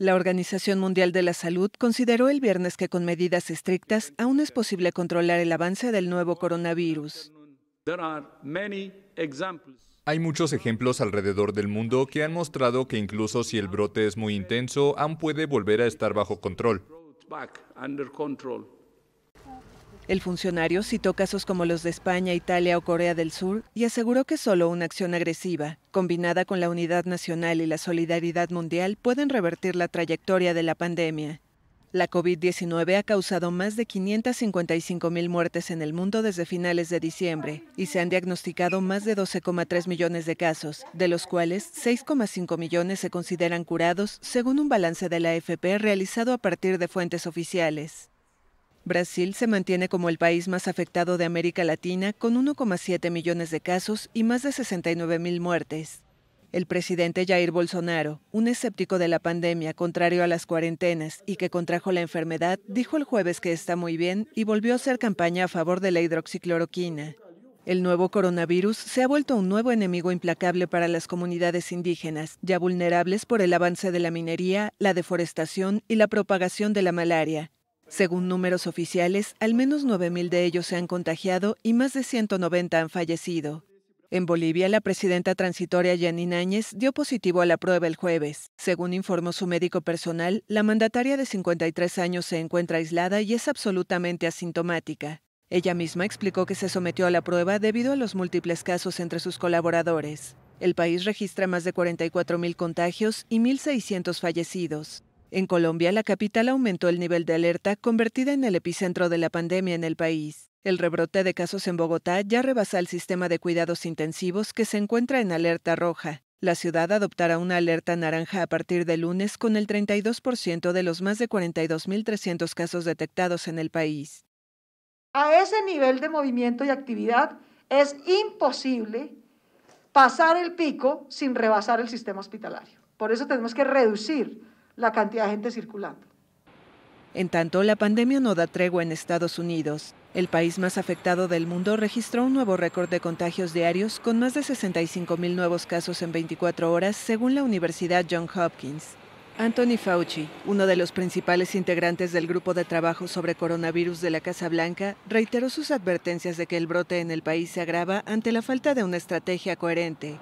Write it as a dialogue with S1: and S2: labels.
S1: La Organización Mundial de la Salud consideró el viernes que con medidas estrictas aún es posible controlar el avance del nuevo coronavirus.
S2: Hay muchos ejemplos alrededor del mundo que han mostrado que incluso si el brote es muy intenso, aún puede volver a estar bajo control.
S1: El funcionario citó casos como los de España, Italia o Corea del Sur y aseguró que solo una acción agresiva, combinada con la unidad nacional y la solidaridad mundial, pueden revertir la trayectoria de la pandemia. La COVID-19 ha causado más de 555.000 muertes en el mundo desde finales de diciembre y se han diagnosticado más de 12,3 millones de casos, de los cuales 6,5 millones se consideran curados según un balance de la AFP realizado a partir de fuentes oficiales. Brasil se mantiene como el país más afectado de América Latina, con 1,7 millones de casos y más de 69 mil muertes. El presidente Jair Bolsonaro, un escéptico de la pandemia contrario a las cuarentenas y que contrajo la enfermedad, dijo el jueves que está muy bien y volvió a hacer campaña a favor de la hidroxicloroquina. El nuevo coronavirus se ha vuelto un nuevo enemigo implacable para las comunidades indígenas, ya vulnerables por el avance de la minería, la deforestación y la propagación de la malaria, según números oficiales, al menos 9.000 de ellos se han contagiado y más de 190 han fallecido. En Bolivia, la presidenta transitoria Janine Áñez dio positivo a la prueba el jueves. Según informó su médico personal, la mandataria de 53 años se encuentra aislada y es absolutamente asintomática. Ella misma explicó que se sometió a la prueba debido a los múltiples casos entre sus colaboradores. El país registra más de 44.000 contagios y 1.600 fallecidos. En Colombia, la capital aumentó el nivel de alerta, convertida en el epicentro de la pandemia en el país. El rebrote de casos en Bogotá ya rebasa el sistema de cuidados intensivos que se encuentra en alerta roja. La ciudad adoptará una alerta naranja a partir de lunes con el 32% de los más de 42.300 casos detectados en el país.
S2: A ese nivel de movimiento y actividad es imposible pasar el pico sin rebasar el sistema hospitalario. Por eso tenemos que reducir la cantidad de gente circulando.
S1: En tanto, la pandemia no da tregua en Estados Unidos. El país más afectado del mundo registró un nuevo récord de contagios diarios con más de 65 mil nuevos casos en 24 horas, según la Universidad Johns Hopkins. Anthony Fauci, uno de los principales integrantes del grupo de trabajo sobre coronavirus de la Casa Blanca, reiteró sus advertencias de que el brote en el país se agrava ante la falta de una estrategia coherente.